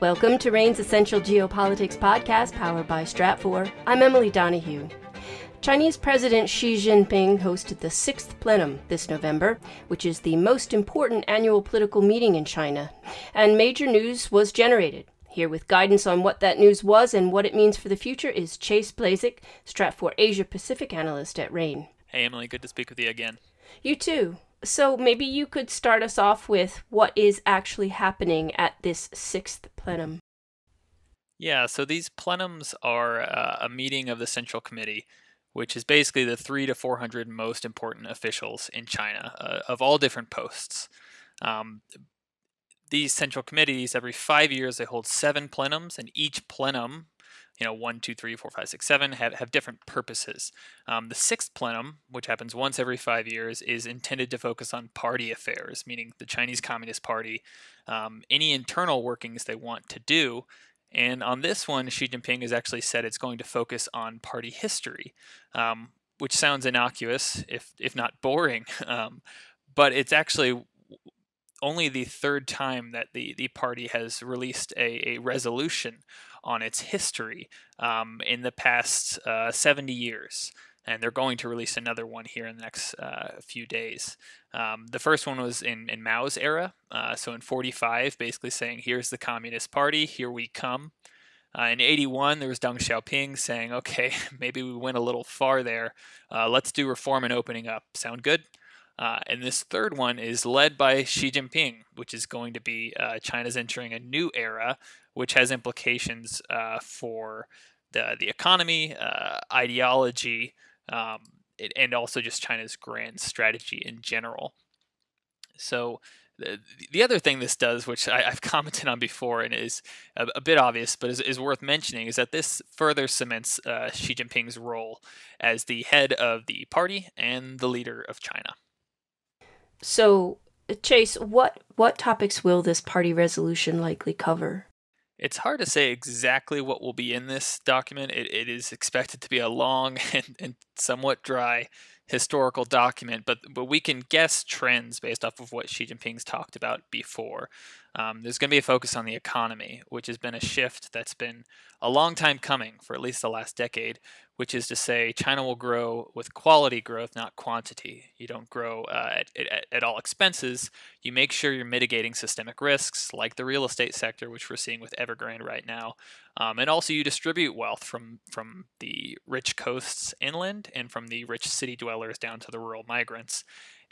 Welcome to Rain's Essential Geopolitics podcast, powered by Stratfor. I'm Emily Donahue. Chinese President Xi Jinping hosted the sixth plenum this November, which is the most important annual political meeting in China, and major news was generated. Here with guidance on what that news was and what it means for the future is Chase Blazik, Stratfor Asia Pacific analyst at Rain. Hey Emily, good to speak with you again. You too. So maybe you could start us off with what is actually happening at this sixth plenum. Yeah, so these plenums are uh, a meeting of the Central Committee, which is basically the three to 400 most important officials in China uh, of all different posts. Um, these Central Committees, every five years, they hold seven plenums, and each plenum you know, one, two, three, four, five, six, seven have, have different purposes. Um, the sixth plenum, which happens once every five years, is intended to focus on party affairs, meaning the Chinese Communist Party, um, any internal workings they want to do. And on this one, Xi Jinping has actually said it's going to focus on party history, um, which sounds innocuous, if if not boring, um, but it's actually only the third time that the, the party has released a, a resolution on its history um, in the past uh, 70 years. And they're going to release another one here in the next uh, few days. Um, the first one was in, in Mao's era, uh, so in 45, basically saying, here's the Communist Party, here we come. Uh, in 81, there was Deng Xiaoping saying, okay, maybe we went a little far there. Uh, let's do reform and opening up. Sound good? Uh, and this third one is led by Xi Jinping, which is going to be uh, China's entering a new era, which has implications uh, for the, the economy, uh, ideology, um, it, and also just China's grand strategy in general. So, the, the other thing this does, which I, have commented on before and is a, a bit obvious, but is, is, worth mentioning, is that this further cements uh, Xi Jinping's role as the head of the party and the leader of China. So, uh, Chase, what what topics will this party resolution likely cover? It's hard to say exactly what will be in this document. It, it is expected to be a long and, and somewhat dry historical document, but but we can guess trends based off of what Xi Jinping's talked about before. Um, there's going to be a focus on the economy, which has been a shift that's been a long time coming for at least the last decade which is to say China will grow with quality growth, not quantity. You don't grow uh, at, at, at, all expenses. You make sure you're mitigating systemic risks like the real estate sector, which we're seeing with Evergrande right now. Um, and also you distribute wealth from, from the rich coasts inland and from the rich city dwellers down to the rural migrants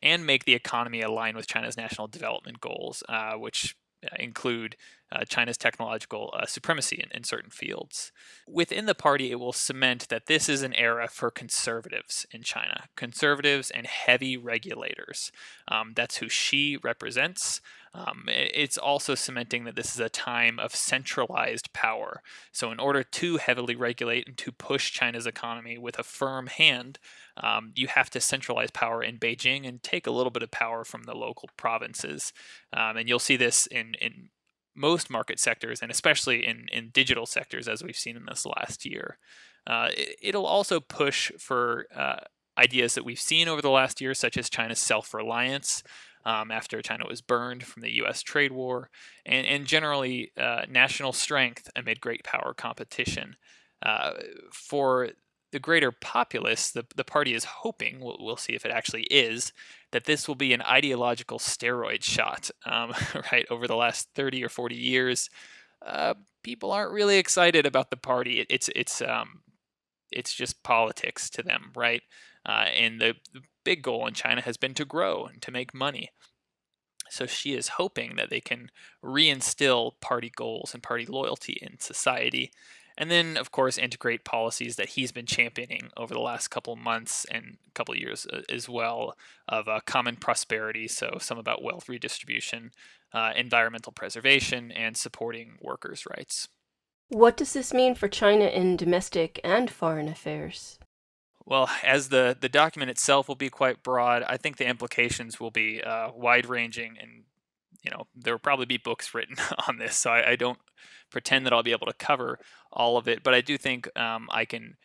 and make the economy align with China's national development goals, uh, which uh, include uh, China's technological uh, supremacy in, in certain fields. Within the party, it will cement that this is an era for conservatives in China, conservatives and heavy regulators. Um, that's who she represents. Um, it's also cementing that this is a time of centralized power. So, in order to heavily regulate and to push China's economy with a firm hand, um, you have to centralize power in Beijing and take a little bit of power from the local provinces. Um, and you'll see this in, in most market sectors, and especially in, in digital sectors, as we've seen in this last year. Uh, it, will also push for uh, ideas that we've seen over the last year, such as China's self reliance. Um, after China was burned from the US trade war, and, and generally uh, national strength amid great power competition. Uh, for the greater populace, the, the party is hoping, we'll, we'll, see if it actually is, that this will be an ideological steroid shot, um, right? Over the last 30 or 40 years, uh, people aren't really excited about the party. It, it's, it's, um, it's just politics to them, right? Uh, and the, the big goal in China has been to grow and to make money. So she is hoping that they can reinstill party goals and party loyalty in society and then of course integrate policies that he's been championing over the last couple months and couple years uh, as well of uh, common prosperity so some about wealth redistribution uh, environmental preservation and supporting workers' rights what does this mean for china in domestic and foreign affairs well, as the, the document itself will be quite broad, I think the implications will be uh, wide ranging and you know there will probably be books written on this so I, I, don't pretend that I'll be able to cover all of it, but I do think um, I can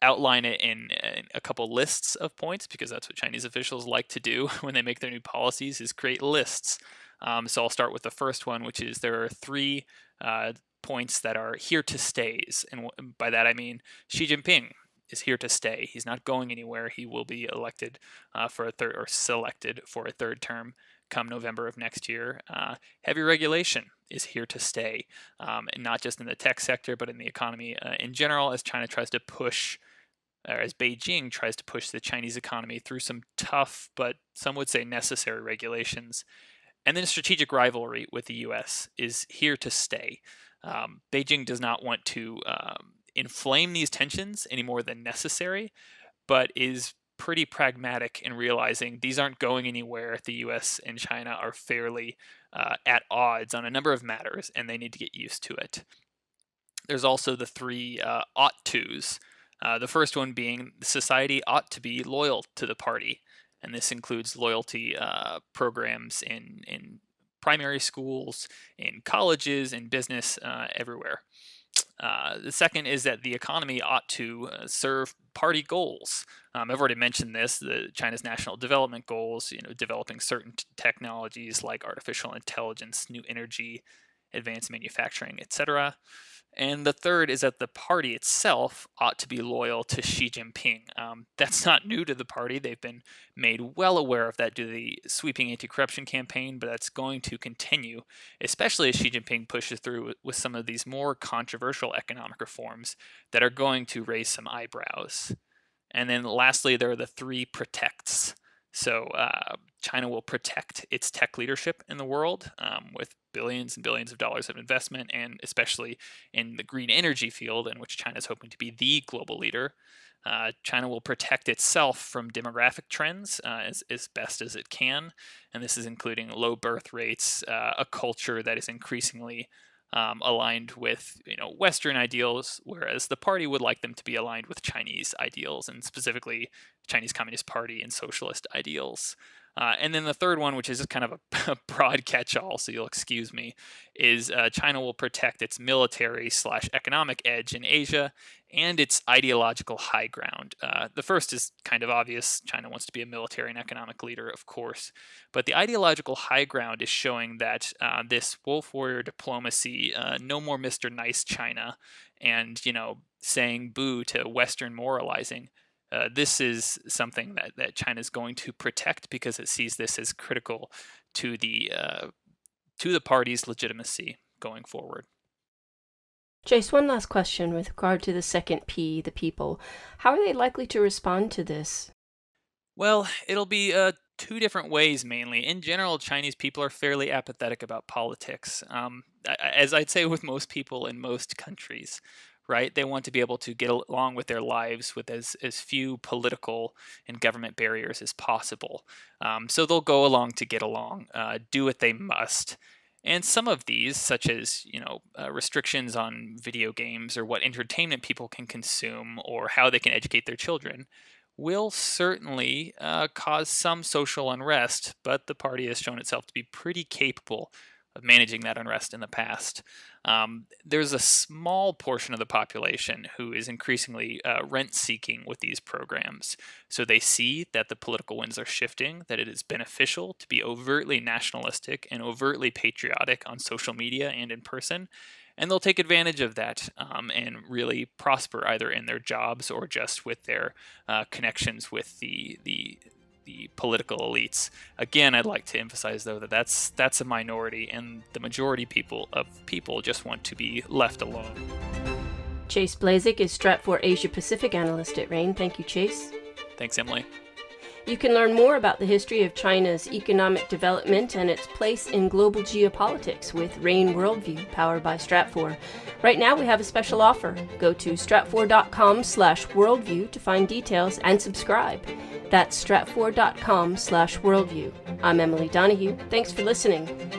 outline it in, in, a couple lists of points because that's what Chinese officials like to do when they make their new policies is create lists. Um, so I'll start with the first one, which is there are three uh, points that are here to stays, and by that I mean Xi Jinping is here to stay. He's not going anywhere. He will be elected uh, for a third or selected for a third term come November of next year. Uh, heavy regulation is here to stay, um, and not just in the tech sector, but in the economy uh, in general, as China tries to push, or uh, as Beijing tries to push the Chinese economy through some tough, but some would say necessary regulations. And then strategic rivalry with the US is here to stay. Um, Beijing does not want to um, inflame these tensions any more than necessary, but is pretty pragmatic in realizing these aren't going anywhere. The US and China are fairly uh, at odds on a number of matters, and they need to get used to it. There's also the three uh, ought tos. Uh, the first one being society ought to be loyal to the party, and this includes loyalty uh, programs in, in primary schools, in colleges, in business, uh, everywhere. Uh, the second is that the economy ought to uh, serve party goals. Um, I've already mentioned this: the China's national development goals, you know, developing certain t- technologies like artificial intelligence, new energy, advanced manufacturing, etc. And the third is that the party itself ought to be loyal to Xi Jinping. Um, that's not new to the party. They've been made well aware of that due to the sweeping anti corruption campaign, but that's going to continue, especially as Xi Jinping pushes through with some of these more controversial economic reforms that are going to raise some eyebrows. And then lastly, there are the three protects. So uh, China will protect its tech leadership in the world um, with billions and billions of dollars of investment, and especially in the green energy field, in which China is hoping to be the global leader. Uh, China will protect itself from demographic trends uh, as, as, best as it can, and this is including low birth rates, uh, a culture that is increasingly um, aligned with you know Western ideals, whereas the party would like them to be aligned with Chinese ideals and specifically Chinese Communist Party and socialist ideals. Uh, and then the third one, which is kind of a, a broad catch-all, so you'll excuse me, is uh, China will protect its military slash economic edge in Asia and its ideological high ground. Uh, the first is kind of obvious China wants to be a military and economic leader, of course, but the ideological high ground is showing that uh, this wolf warrior diplomacy, uh, no more Mr. Nice China, and, you know, saying boo to Western moralizing. Uh, this is something that, that China is going to protect because it sees this as critical to the uh, to the party's legitimacy going forward. Jace, one last question with regard to the second P, the people. How are they likely to respond to this? Well, it'll be uh, two different ways mainly. In general, Chinese people are fairly apathetic about politics, um, as I'd say with most people in most countries right? They want to be able to get along with their lives with as, as few political and government barriers as possible. Um, so they'll go along to get along, uh, do what they must, and some of these, such as you know uh, restrictions on video games or what entertainment people can consume or how they can educate their children, will certainly uh, cause some social unrest. But the party has shown itself to be pretty capable of managing that unrest in the past. Um, there's a small portion of the population who is increasingly uh, rent seeking with these programs. So they see that the political winds are shifting, that it is beneficial to be overtly nationalistic and overtly patriotic on social media and in person. And they'll take advantage of that um, and really prosper either in their jobs or just with their uh, connections with the, the the political elites. Again, I'd like to emphasize though that that's that's a minority, and the majority people of people just want to be left alone. Chase Blazik is Stratfor Asia Pacific analyst at Rain. Thank you, Chase. Thanks, Emily. You can learn more about the history of China's economic development and its place in global geopolitics with Rain Worldview, powered by Stratfor. Right now, we have a special offer. Go to stratfor.com slash worldview to find details and subscribe. That's stratfor.com slash worldview. I'm Emily Donahue. Thanks for listening.